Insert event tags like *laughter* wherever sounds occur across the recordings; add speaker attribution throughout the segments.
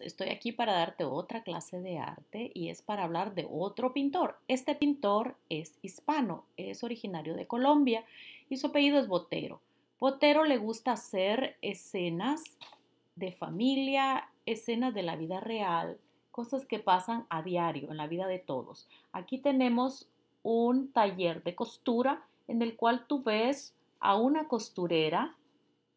Speaker 1: estoy aquí para darte otra clase de arte y es para hablar de otro pintor. Este pintor es hispano, es originario de Colombia y su apellido es Botero. Botero le gusta hacer escenas de familia, escenas de la vida real, cosas que pasan a diario en la vida de todos. Aquí tenemos un taller de costura en el cual tú ves a una costurera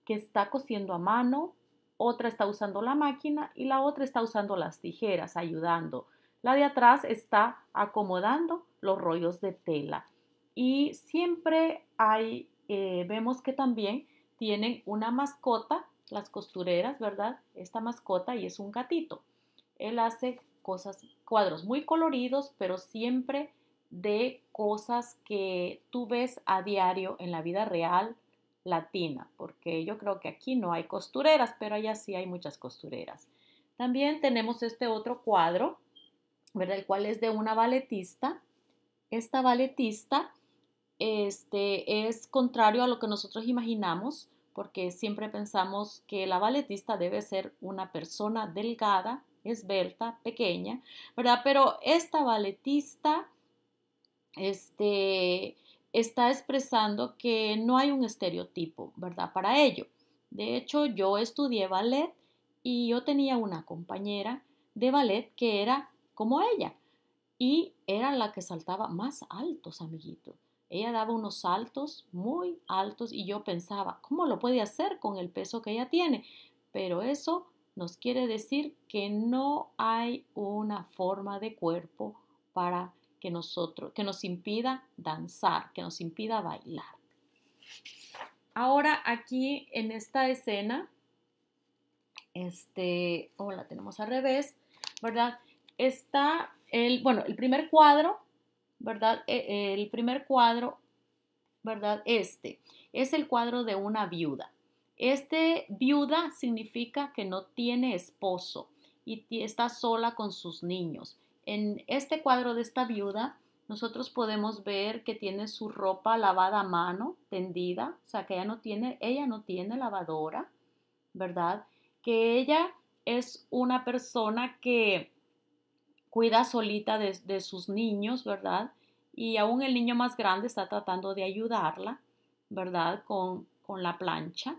Speaker 1: que está cosiendo a mano otra está usando la máquina y la otra está usando las tijeras, ayudando. La de atrás está acomodando los rollos de tela. Y siempre hay, eh, vemos que también tienen una mascota, las costureras, ¿verdad? Esta mascota y es un gatito. Él hace cosas, cuadros muy coloridos, pero siempre de cosas que tú ves a diario en la vida real, latina, porque yo creo que aquí no hay costureras, pero allá sí hay muchas costureras. También tenemos este otro cuadro, ¿verdad? El cual es de una baletista. Esta baletista este, es contrario a lo que nosotros imaginamos, porque siempre pensamos que la baletista debe ser una persona delgada, esbelta, pequeña, ¿verdad? Pero esta baletista este, está expresando que no hay un estereotipo, ¿verdad? Para ello. De hecho, yo estudié ballet y yo tenía una compañera de ballet que era como ella y era la que saltaba más altos, amiguito. Ella daba unos saltos muy altos y yo pensaba, ¿cómo lo puede hacer con el peso que ella tiene? Pero eso nos quiere decir que no hay una forma de cuerpo para que nosotros, que nos impida danzar, que nos impida bailar. Ahora aquí en esta escena, este, o la tenemos al revés, ¿verdad? Está el, bueno, el primer cuadro, ¿verdad? E, el primer cuadro, ¿verdad? Este es el cuadro de una viuda. Este viuda significa que no tiene esposo y está sola con sus niños. En este cuadro de esta viuda, nosotros podemos ver que tiene su ropa lavada a mano, tendida, o sea que ella no tiene, ella no tiene lavadora, ¿verdad? Que ella es una persona que cuida solita de, sus niños, ¿verdad? Y aún el niño más grande está tratando de ayudarla, ¿verdad? Con, con la plancha.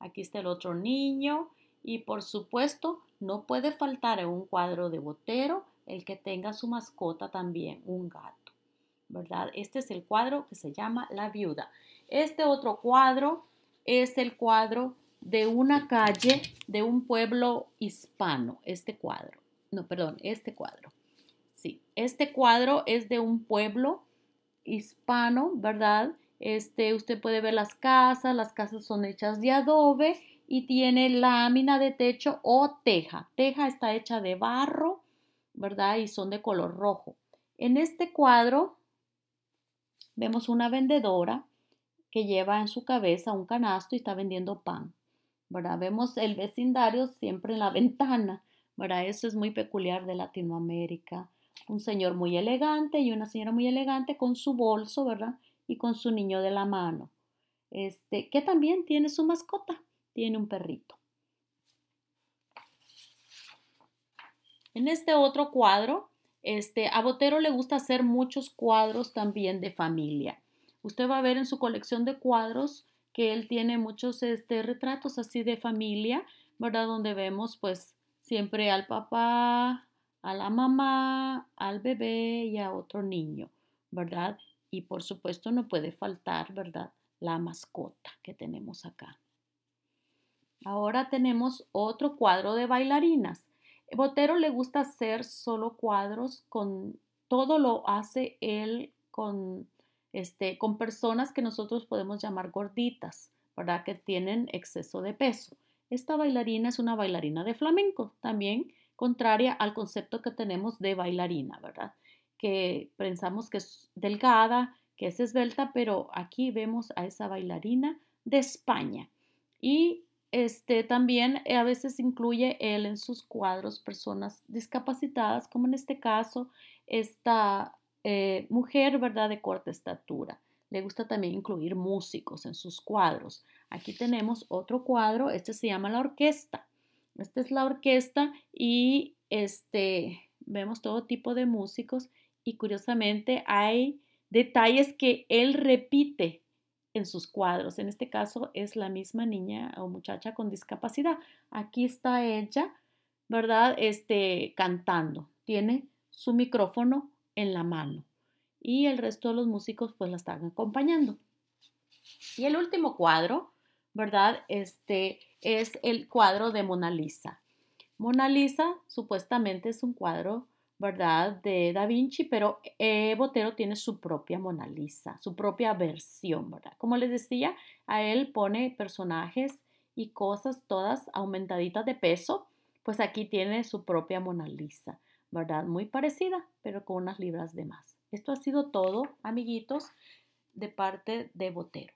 Speaker 1: Aquí está el otro niño y por supuesto no puede faltar un cuadro de botero el que tenga su mascota también un gato, ¿verdad? Este es el cuadro que se llama La viuda. Este otro cuadro es el cuadro de una calle de un pueblo hispano, este cuadro. No, perdón, este cuadro. Sí, este cuadro es de un pueblo hispano, ¿verdad? Este, usted puede ver las casas, las casas son hechas de adobe y tiene lámina de techo o teja. Teja está hecha de barro ¿verdad? Y son de color rojo. En este cuadro vemos una vendedora que lleva en su cabeza un canasto y está vendiendo pan, ¿verdad? Vemos el vecindario siempre en la *laughs* ventana, ¿verdad? Eso es muy peculiar de Latinoamérica. Un señor muy elegante y una señora muy elegante con su bolso, ¿verdad? Y con su niño de la mano, este, que también tiene su mascota, tiene un perrito. En este otro cuadro, este, a Botero le gusta hacer muchos cuadros también de familia. Usted va a ver en su colección de cuadros que él tiene muchos este, retratos así de familia, ¿verdad? Donde vemos pues siempre al papá, a la mamá, al bebé y a otro niño, ¿verdad? Y por supuesto no puede faltar, ¿verdad? La mascota que tenemos acá. Ahora tenemos otro cuadro de bailarinas. Botero le gusta hacer solo cuadros con todo lo hace él con este con personas que nosotros podemos llamar gorditas, ¿verdad? Que tienen exceso de peso. Esta bailarina es una bailarina de flamenco, también contraria al concepto que tenemos de bailarina, ¿verdad? Que pensamos que es delgada, que es esbelta, pero aquí vemos a esa bailarina de España. Y este, también eh, a veces incluye él en sus cuadros personas discapacitadas, como en este caso esta eh, mujer, ¿verdad?, de corta estatura. Le gusta también incluir músicos en sus cuadros. Aquí tenemos otro cuadro, este se llama La Orquesta. Esta es la orquesta y este, vemos todo tipo de músicos y curiosamente hay detalles que él repite en sus cuadros. En este caso es la misma niña o muchacha con discapacidad. Aquí está ella, ¿verdad? Este, cantando. Tiene su micrófono en la mano. Y el resto de los músicos pues la están acompañando. Y el último cuadro, ¿verdad? Este es el cuadro de Mona Lisa. Mona Lisa supuestamente es un cuadro ¿verdad? De Da Vinci, pero e Botero tiene su propia Mona Lisa, su propia versión, ¿verdad? Como les decía, a él pone personajes y cosas todas aumentaditas de peso, pues aquí tiene su propia Mona Lisa, ¿verdad? Muy parecida, pero con unas libras de más. Esto ha sido todo, amiguitos, de parte de Botero.